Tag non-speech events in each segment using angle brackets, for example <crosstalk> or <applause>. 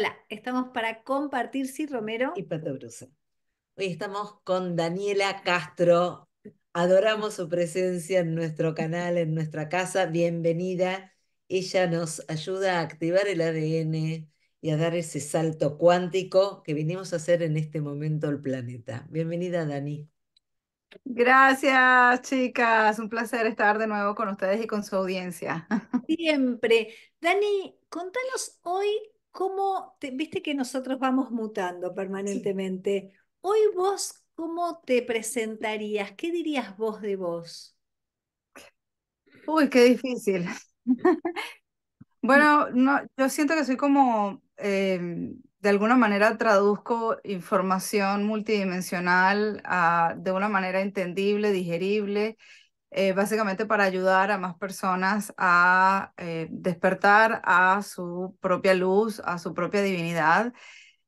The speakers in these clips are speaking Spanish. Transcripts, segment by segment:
Hola, estamos para compartir, sí, Romero. Y Pato Brusa. Hoy estamos con Daniela Castro. Adoramos su presencia en nuestro canal, en nuestra casa. Bienvenida. Ella nos ayuda a activar el ADN y a dar ese salto cuántico que vinimos a hacer en este momento al planeta. Bienvenida, Dani. Gracias, chicas. Un placer estar de nuevo con ustedes y con su audiencia. <laughs> Siempre. Dani, contanos hoy cómo, viste que nosotros vamos mutando permanentemente. Hoy vos, ¿cómo te presentarías? ¿Qué dirías vos de vos? Uy, qué difícil. <laughs> bueno, no, yo siento que soy como, eh, de alguna manera traduzco información multidimensional ah, de una manera entendible, digerible eh, básicamente para ayudar a más personas a eh, despertar a su propia luz, a su propia divinidad,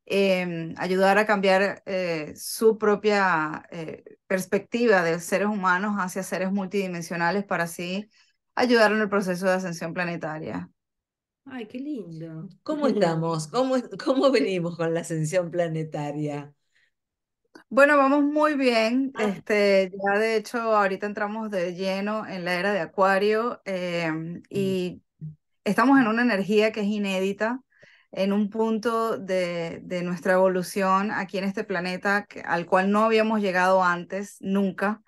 em, ayudar a cambiar eh, su propia perspectiva de seres humanos hacia seres multidimensionales para así ayudar en el proceso de ascensión planetaria. Ay, qué lindo. ¿Cómo <laughs> estamos? ¿Cómo, cómo venimos con la ascensión planetaria? Bueno, vamos muy bien. Ah. Este, ya de hecho, ahorita entramos de lleno en la era de Acuario em, mm. y estamos en una energía que es inédita, en un punto de, nuestra evolución aquí en este planeta al cual no habíamos llegado antes, nunca.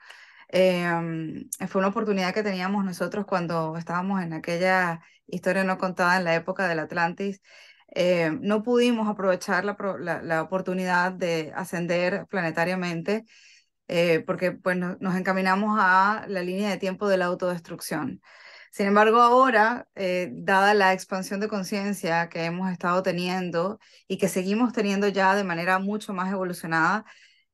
Em, fue una oportunidad que teníamos nosotros cuando estábamos en aquella historia no contada en la época del Atlantis eh, no pudimos aprovechar la, oportunidad de ascender planetariamente eh, porque pues, nos encaminamos a la línea de tiempo de la autodestrucción. Sin embargo, ahora, eh, dada la expansión de conciencia que hemos estado teniendo y que seguimos teniendo ya de manera mucho más evolucionada,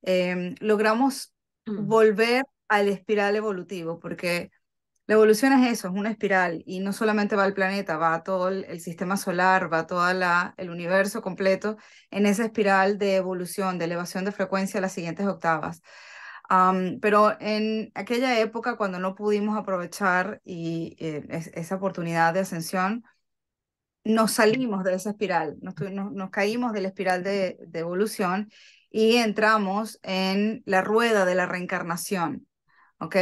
em, logramos mm. volver al espiral evolutivo, porque la evolución es eso, es una espiral y no solamente va al planeta, va a todo el, sistema solar, va todo el universo completo en esa espiral de evolución, de elevación de frecuencia a las siguientes octavas. pero en aquella época, cuando no pudimos aprovechar eh, esa oportunidad de ascensión, nos salimos de esa espiral, nos, caímos de la espiral de, de evolución y entramos en la rueda de la reencarnación. ¿ok?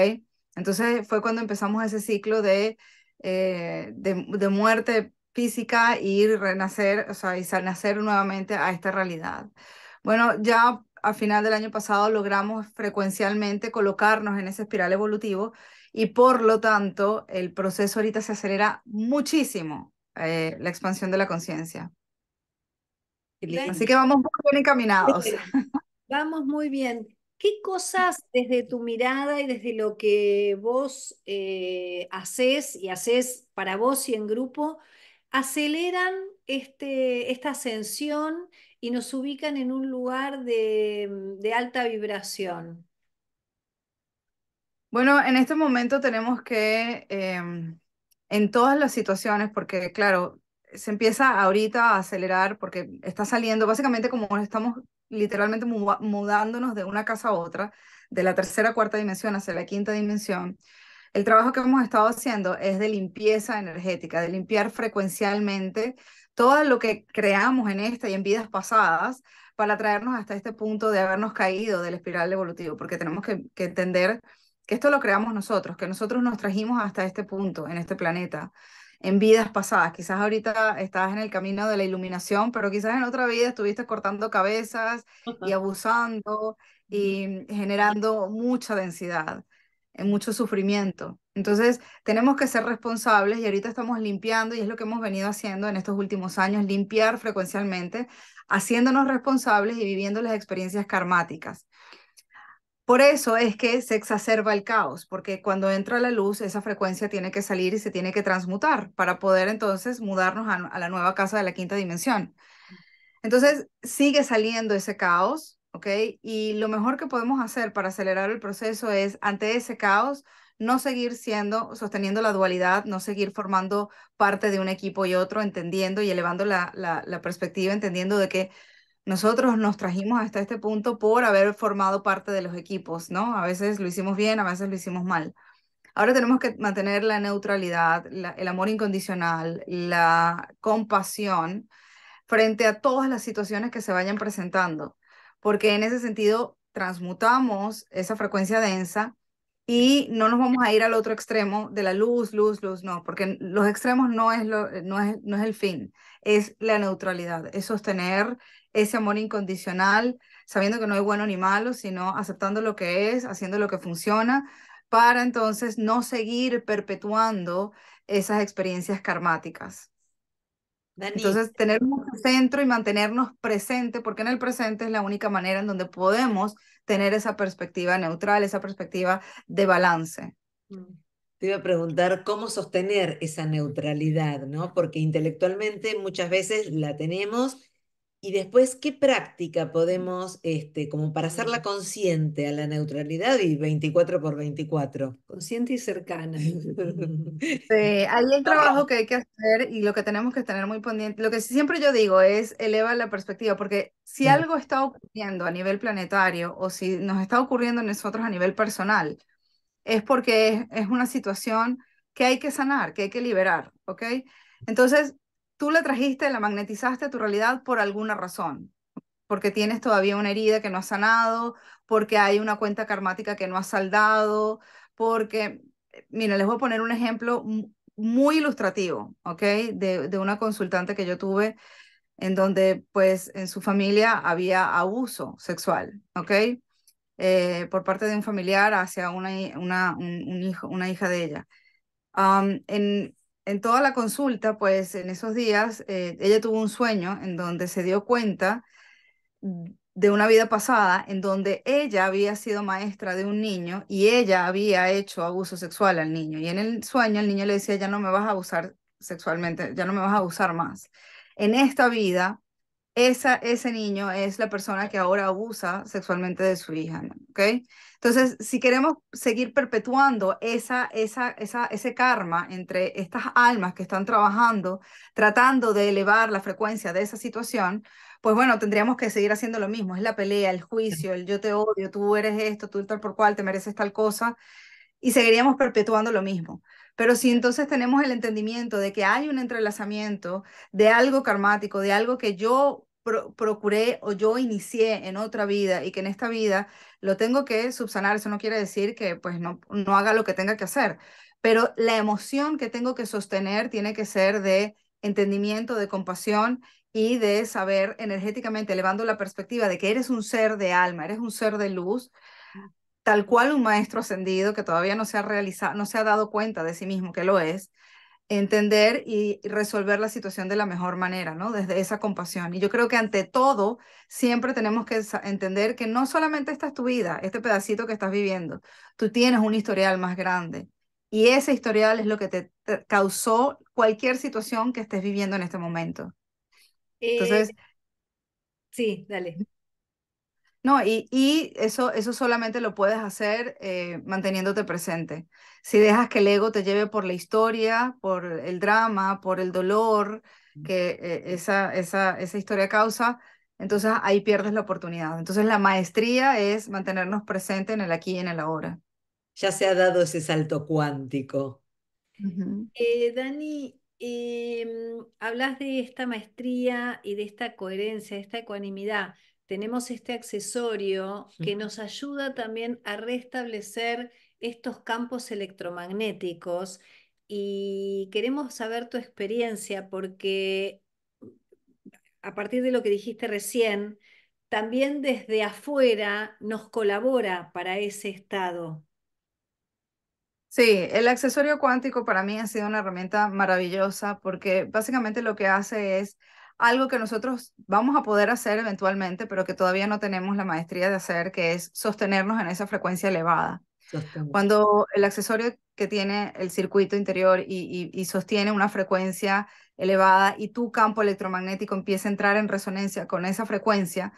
Entonces fue cuando empezamos ese ciclo eh, de, de, muerte física y renacer, o sea, y nacer nuevamente a esta realidad. Bueno, ya a final del año pasado logramos frecuencialmente colocarnos en ese espiral evolutivo y por lo tanto el proceso ahorita se acelera muchísimo, eh, la expansión de la conciencia. Así que vamos muy bien encaminados. Vamos muy bien. ¿Qué cosas desde tu mirada y desde lo que vos eh, haces y haces para vos y en grupo aceleran este, esta ascensión y nos ubican en un lugar de, mm, alta vibración? Bueno, en este momento tenemos que, em, en todas las situaciones, porque claro, se empieza ahorita a acelerar porque está saliendo, básicamente como estamos literalmente mudándonos de una casa a otra, de la tercera, cuarta dimensión hacia la quinta dimensión, el trabajo que hemos estado haciendo es de limpieza energética, de limpiar frecuencialmente todo lo que creamos en esta y en vidas pasadas para traernos hasta este punto de habernos caído del espiral evolutivo, porque tenemos que entender que esto lo creamos nosotros, que nosotros nos trajimos hasta este punto en este planeta en vidas pasadas. Quizás ahorita estás en el camino de la iluminación, pero quizás en otra vida estuviste cortando cabezas y abusando y mm, generando mucha densidad, eh, mucho sufrimiento. Entonces, tenemos que ser responsables y ahorita estamos limpiando y es lo que hemos venido haciendo en estos últimos años, limpiar frecuencialmente, haciéndonos responsables y viviendo las experiencias karmáticas. Por eso es que se exacerba el caos, porque cuando entra la luz, esa frecuencia tiene que salir y se tiene que transmutar para poder entonces mudarnos a, la nueva casa de la quinta dimensión. Entonces, sigue saliendo ese caos, ¿ok? Y lo mejor que podemos hacer para acelerar el proceso es, ante ese caos, no seguir siendo, sosteniendo la dualidad, no seguir formando parte de un equipo y otro, entendiendo y elevando la, la perspectiva, entendiendo de que nosotros nos trajimos hasta este punto por haber formado parte de los equipos, ¿no? A veces lo hicimos bien, a veces lo hicimos mal. Ahora tenemos que mantener la neutralidad, el amor incondicional, la compasión frente a todas las situaciones que se vayan presentando, porque en ese sentido transmutamos esa frecuencia densa y no nos vamos a ir al otro extremo de la luz, luz, luz, no, porque los extremos no es, lo, no es, no es el fin, es la neutralidad, es sostener ese amor incondicional, sabiendo que no hay bueno ni malo, sino aceptando lo que es, haciendo lo que funciona, para entonces no seguir perpetuando esas experiencias karmáticas. Entonces, tener un centro y mantenernos presente, porque en el presente es la única manera en donde podemos tener esa perspectiva neutral, esa perspectiva de balance. Mm. Te iba a preguntar cómo sostener esa neutralidad, ¿no? Porque intelectualmente muchas veces la tenemos y después, ¿qué práctica podemos, este, como para hacerla consciente a la neutralidad y 24 por 24? Consciente y cercana. <laughs> sí, el trabajo que hay que hacer y lo que tenemos que tener muy pendiente, lo que siempre yo digo es eleva la perspectiva, porque si algo está ocurriendo a nivel planetario o si nos está ocurriendo a nosotros a nivel personal, es porque es, es una situación que hay que sanar, que hay que liberar, ¿ok? Entonces, tú la trajiste, la magnetizaste a tu realidad por alguna razón, porque tienes todavía una herida que no ha sanado, porque hay una cuenta karmática que no has saldado, porque, mira, les voy a poner un ejemplo muy ilustrativo, ¿ok? De, una consultante que yo tuve en donde pues en su familia había abuso sexual, ¿ok? Eh, por parte de un familiar hacia una, una, un, una hija de ella. en, en toda la consulta, pues en esos días, eh, ella tuvo un sueño en donde se dio cuenta de una vida pasada en donde ella había sido maestra de un niño y ella había hecho abuso sexual al niño. Y en el sueño el niño le decía, ya no me vas a abusar sexualmente, ya no me vas a abusar más. En esta vida, esa, ese niño es la persona que ahora abusa sexualmente de su hija, ¿ok? Entonces, si queremos seguir perpetuando esa, esa, esa, ese karma entre estas almas que están trabajando, tratando de elevar la frecuencia de esa situación, pues bueno, tendríamos que seguir haciendo lo mismo, es la pelea, el juicio, el yo te odio, tú eres esto, tú tal por cual, te mereces tal cosa, y seguiríamos perpetuando lo mismo. Pero si entonces tenemos el entendimiento de que hay un entrelazamiento de algo karmático, de algo que yo procuré o yo inicié en otra vida y que en esta vida lo tengo que subsanar, eso no quiere decir que pues no, no haga lo que tenga que hacer, pero la emoción que tengo que sostener tiene que ser de entendimiento, de compasión y de saber energéticamente, elevando la perspectiva de que eres un ser de alma, eres un ser de luz, tal cual un maestro ascendido que todavía no se ha realizado, no se ha dado cuenta de sí mismo que lo es, entender y resolver la situación de la mejor manera, ¿no? Desde esa compasión. Y yo creo que ante todo, siempre tenemos que entender que no solamente esta es tu vida, este pedacito que estás viviendo, tú tienes un historial más grande. Y ese historial es lo que te, causó cualquier situación que estés viviendo en este momento. Eh, Entonces... sí, dale. No, y, eso, eso solamente lo puedes hacer eh, manteniéndote presente. Si dejas que el ego te lleve por la historia, por el drama, por el dolor que eh, esa, esa, historia causa, entonces ahí pierdes la oportunidad. Entonces la maestría es mantenernos presentes en el aquí y en el ahora. Ya se ha dado ese salto cuántico. Eh, Dani, em, hablas de esta maestría y de esta coherencia, esta ecuanimidad tenemos este accesorio que nos ayuda también a restablecer estos campos electromagnéticos y queremos saber tu experiencia porque a partir de lo que dijiste recién, también desde afuera nos colabora para ese estado. Sí, el accesorio cuántico para mí ha sido una herramienta maravillosa porque básicamente lo que hace es algo que nosotros vamos a poder hacer eventualmente, pero que todavía no tenemos la maestría de hacer, que es sostenernos en esa frecuencia elevada. Cuando el accesorio que tiene el circuito interior y, sostiene una frecuencia elevada y tu campo electromagnético empieza a entrar en resonancia con esa frecuencia,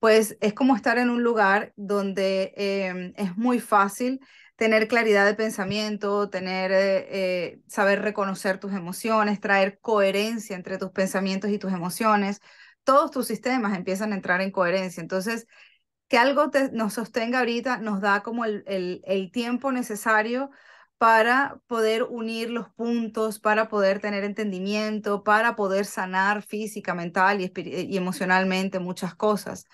pues es como estar en un lugar donde em, es muy fácil tener claridad de pensamiento, tener, eh, eh, saber reconocer tus emociones, traer coherencia entre tus pensamientos y tus emociones. Todos tus sistemas empiezan a entrar en coherencia. Entonces, que algo nos sostenga ahorita nos da como el, el, tiempo necesario para poder unir los puntos, para poder tener entendimiento, para poder sanar física, mental y emocionalmente muchas cosas.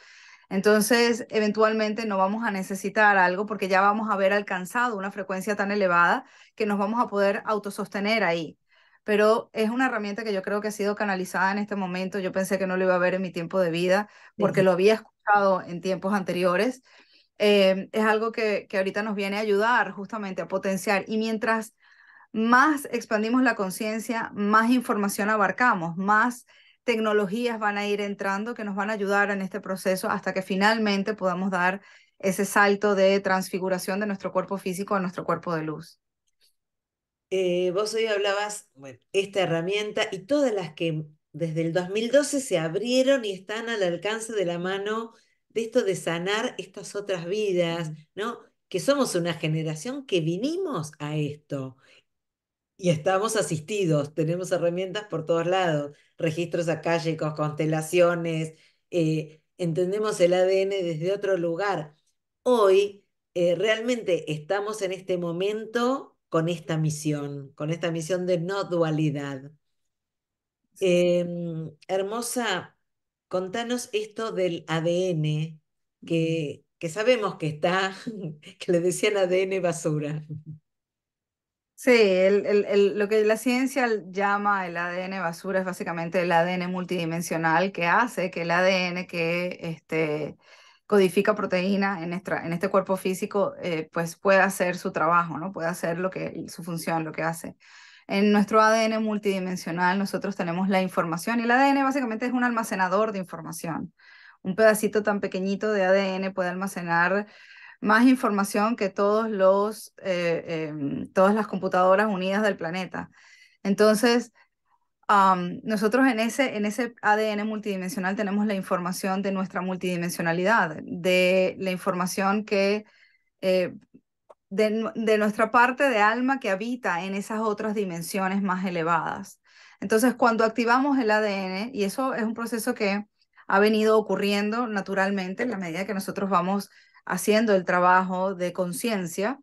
Entonces, eventualmente no vamos a necesitar algo porque ya vamos a haber alcanzado una frecuencia tan elevada que nos vamos a poder autosostener ahí. Pero es una herramienta que yo creo que ha sido canalizada en este momento. Yo pensé que no lo iba a ver en mi tiempo de vida porque lo había escuchado en tiempos anteriores. Eh, es algo que, que ahorita nos viene a ayudar justamente a potenciar. Y mientras más expandimos la conciencia, más información abarcamos, más tecnologías van a ir entrando que nos van a ayudar en este proceso hasta que finalmente podamos dar ese salto de transfiguración de nuestro cuerpo físico a nuestro cuerpo de luz. Eh, vos hoy hablabas, esta herramienta y todas las que desde el 2012 se abrieron y están al alcance de la mano de esto de sanar estas otras vidas, ¿no? Que somos una generación que vinimos a esto y estamos asistidos, tenemos herramientas por todos lados, registros acálicos, constelaciones, eh, entendemos el ADN desde otro lugar. Hoy eh, realmente estamos en este momento con esta misión, con esta misión de no dualidad. Em, hermosa, contanos esto del ADN, que, que sabemos que está, <laughs> que le decían ADN basura. Sí, el, lo que la ciencia llama el ADN basura es básicamente el ADN multidimensional que hace que el ADN que este, codifica proteína en, este cuerpo físico eh, pues pueda hacer su trabajo, ¿no? Puede hacer lo que, su función, lo que hace. En nuestro ADN multidimensional nosotros tenemos la información y el ADN básicamente es un almacenador de información. Un pedacito tan pequeñito de ADN puede almacenar más información que todos los, eh, em, todas las computadoras unidas del planeta. Entonces, nosotros en ese, en ese ADN multidimensional tenemos la información de nuestra multidimensionalidad, de la información que... Eh, de, de, nuestra parte de alma que habita en esas otras dimensiones más elevadas. Entonces, cuando activamos el ADN, y eso es un proceso que ha venido ocurriendo naturalmente en la medida que nosotros vamos haciendo el trabajo de conciencia.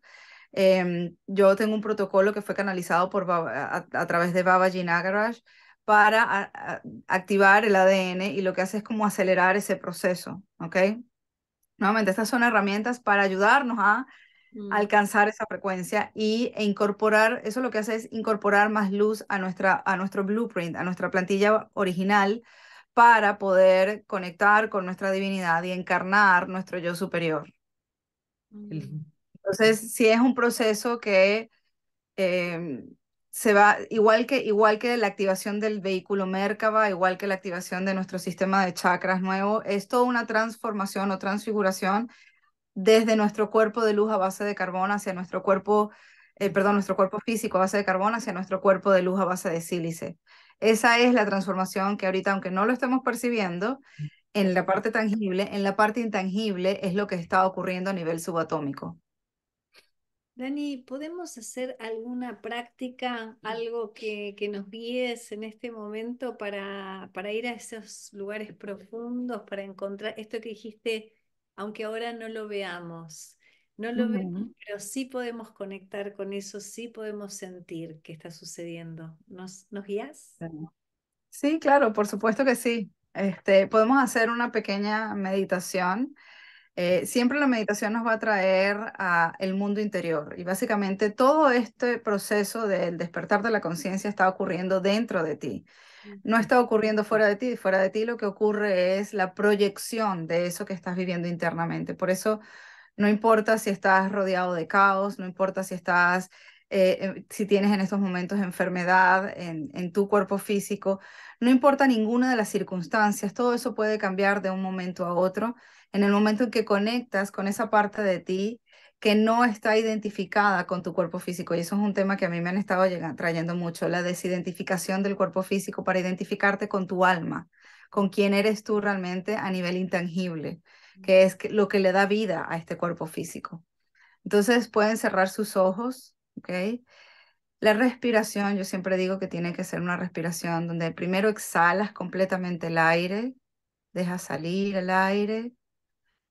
Em, yo tengo un protocolo que fue canalizado por a, través de Baba Ginagaraj para activar el ADN y lo que hace es como acelerar ese proceso, ¿ok? Nuevamente, estas son herramientas para ayudarnos a mm. alcanzar esa frecuencia y, e incorporar, eso lo que hace es incorporar más luz a, nuestra, a nuestro blueprint, a nuestra plantilla original para poder conectar con nuestra divinidad y encarnar nuestro yo superior. Mm. Entonces, si es un proceso que em, se va, igual que, igual que la activación del vehículo Merkaba, igual que la activación de nuestro sistema de chakras nuevo, es toda una transformación o transfiguración desde nuestro cuerpo de luz a base de carbono hacia nuestro cuerpo, eh, perdón, nuestro cuerpo físico a base de carbono hacia nuestro cuerpo de luz a base de sílice. Esa es la transformación que ahorita, aunque no lo estemos percibiendo, en la parte tangible, en la parte intangible es lo que está ocurriendo a nivel subatómico. Dani, ¿podemos hacer alguna práctica, mm. algo que, que nos guíes en este momento para, para, ir a esos lugares profundos, para encontrar esto que dijiste, aunque ahora no lo veamos? No lo vemos, pero sí podemos conectar con eso, sí podemos sentir que está sucediendo. ¿Nos, nos guías? Sí, claro, por supuesto que sí. Este, podemos hacer una pequeña meditación. Eh, siempre la meditación nos va a traer a el mundo interior y básicamente todo este proceso del despertar de la conciencia está ocurriendo dentro de ti. No está ocurriendo fuera de ti, fuera de ti lo que ocurre es la proyección de eso que estás viviendo internamente. Por eso no importa si estás rodeado de caos, no importa si estás eh, eh, si tienes en estos momentos enfermedad en, tu cuerpo físico, no importa ninguna de las circunstancias, todo eso puede cambiar de un momento a otro. En el momento en que conectas con esa parte de ti que no está identificada con tu cuerpo físico, y eso es un tema que a mí me han estado trayendo mucho, la desidentificación del cuerpo físico para identificarte con tu alma, con quién eres tú realmente a nivel intangible, que es lo que le da vida a este cuerpo físico. Entonces pueden cerrar sus ojos la respiración, yo siempre digo que tiene que ser una respiración donde primero exhalas completamente el aire, dejas salir el aire,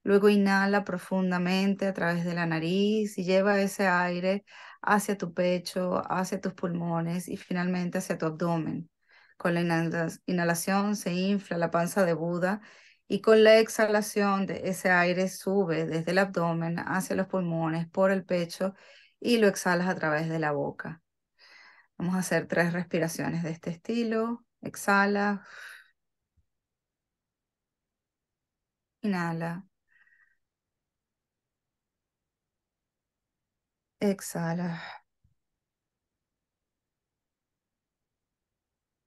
luego inhala profundamente a través de la nariz y lleva ese aire hacia tu pecho, hacia tus pulmones y finalmente hacia tu abdomen. Con la inhalación se infla la panza de Buda y con la exhalación de ese aire sube desde el abdomen hacia los pulmones, por el pecho y lo exhalas a través de la boca. Vamos a hacer tres respiraciones de este estilo. Exhala. Inhala. Exhala.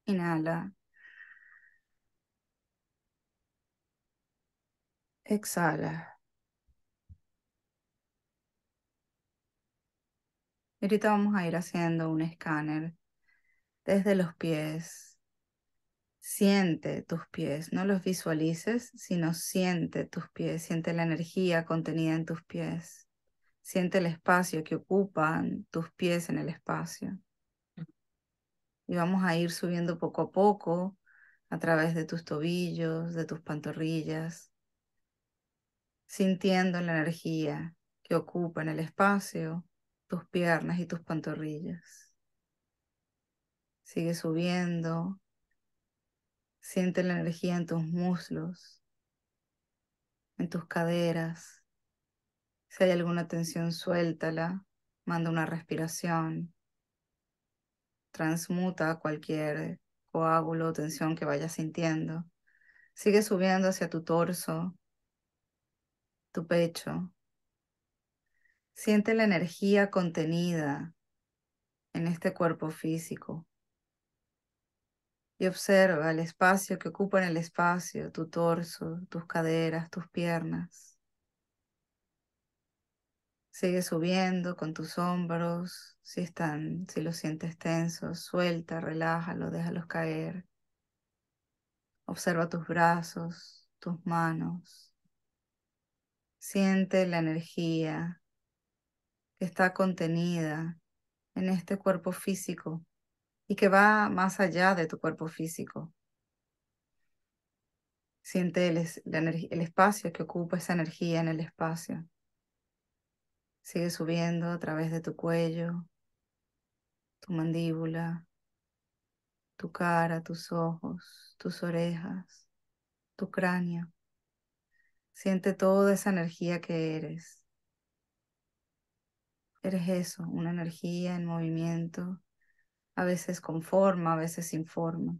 Inhala. Exhala. ahorita vamos a ir haciendo un escáner desde los pies. Siente tus pies, no los visualices, sino siente tus pies, siente la energía contenida en tus pies, siente el espacio que ocupan tus pies en el espacio. Y vamos a ir subiendo poco a poco a través de tus tobillos, de tus pantorrillas, sintiendo la energía que ocupa en el espacio tus piernas y tus pantorrillas. Sigue subiendo. Siente la energía en tus muslos, en tus caderas. Si hay alguna tensión, suéltala. Manda una respiración. Transmuta cualquier coágulo o tensión que vayas sintiendo. Sigue subiendo hacia tu torso, tu pecho, Siente la energía contenida en este cuerpo físico y observa el espacio que ocupa en el espacio, tu torso, tus caderas, tus piernas. Sigue subiendo con tus hombros, si están, si los sientes tensos, suelta, relájalo, déjalos caer. Observa tus brazos, tus manos. Siente la energía que está contenida en este cuerpo físico y que va más allá de tu cuerpo físico. Siente el, el espacio que ocupa esa energía en el espacio. Sigue subiendo a través de tu cuello, tu mandíbula, tu cara, tus ojos, tus orejas, tu cráneo. Siente toda esa energía que eres eres eso, una energía en movimiento, a veces con forma, a veces sin forma.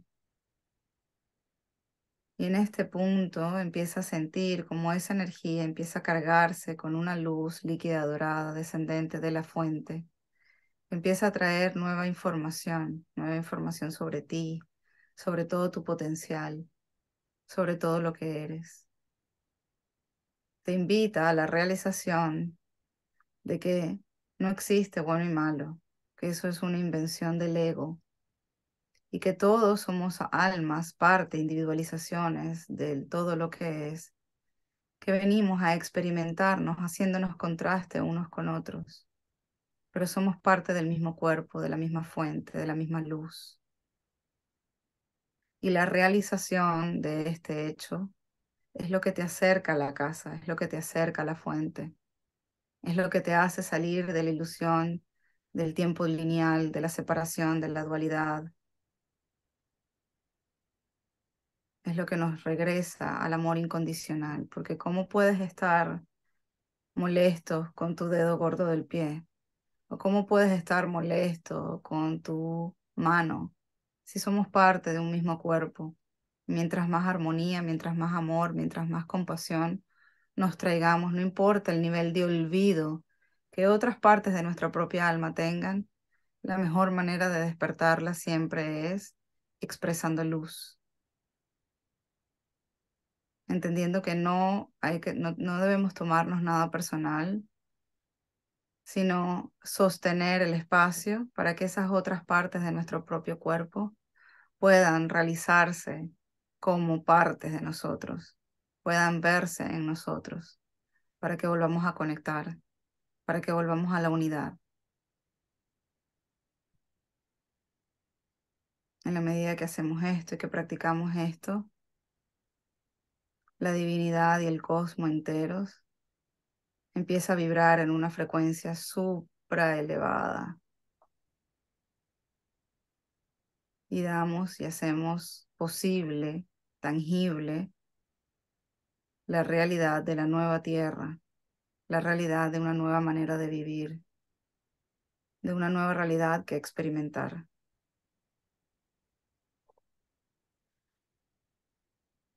Y en este punto empieza a sentir como esa energía empieza a cargarse con una luz líquida dorada descendente de la fuente. Empieza a traer nueva información, nueva información sobre ti, sobre todo tu potencial, sobre todo lo que eres. Te invita a la realización de que no existe bueno y malo, que eso es una invención del ego y que todos somos almas, parte, individualizaciones de todo lo que es, que venimos a experimentarnos haciéndonos contraste unos con otros, pero somos parte del mismo cuerpo, de la misma fuente, de la misma luz. Y la realización de este hecho es lo que te acerca a la casa, es lo que te acerca a la fuente es lo que te hace salir de la ilusión, del tiempo lineal, de la separación, de la dualidad. Es lo que nos regresa al amor incondicional, porque ¿cómo puedes estar molesto con tu dedo gordo del pie? ¿O cómo puedes estar molesto con tu mano si somos parte de un mismo cuerpo? Mientras más armonía, mientras más amor, mientras más compasión, nos traigamos, no importa el nivel de olvido que otras partes de nuestra propia alma tengan, la mejor manera de despertarla siempre es expresando luz. Entendiendo que no, hay que, debemos tomarnos nada personal, sino sostener el espacio para que esas otras partes de nuestro propio cuerpo puedan realizarse como partes de nosotros puedan verse en nosotros, para que volvamos a conectar, para que volvamos a la unidad. En la medida que hacemos esto y que practicamos esto, la divinidad y el cosmos enteros empieza a vibrar en una frecuencia supraelevada. Y damos y hacemos posible, tangible, la realidad de la nueva tierra, la realidad de una nueva manera de vivir, de una nueva realidad que experimentar.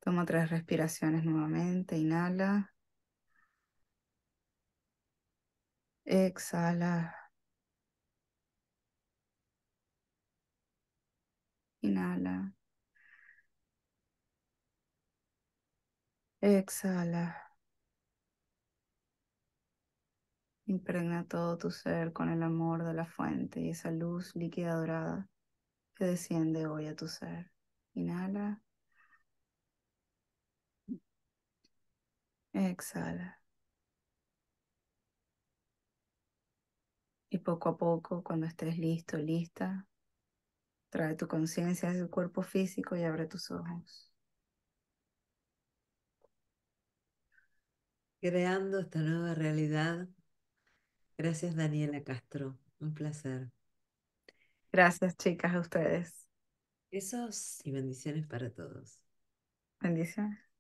Toma tres respiraciones nuevamente, inhala. Exhala. Inhala. Exhala. Impregna todo tu ser con el amor de la fuente y esa luz líquida dorada que desciende hoy a tu ser. Inhala. Exhala. Y poco a poco, cuando estés listo, lista, trae tu conciencia a tu cuerpo físico y abre tus ojos. creando esta nueva realidad. Gracias Daniela Castro, un placer. Gracias chicas a ustedes. Besos y bendiciones para todos. Bendiciones.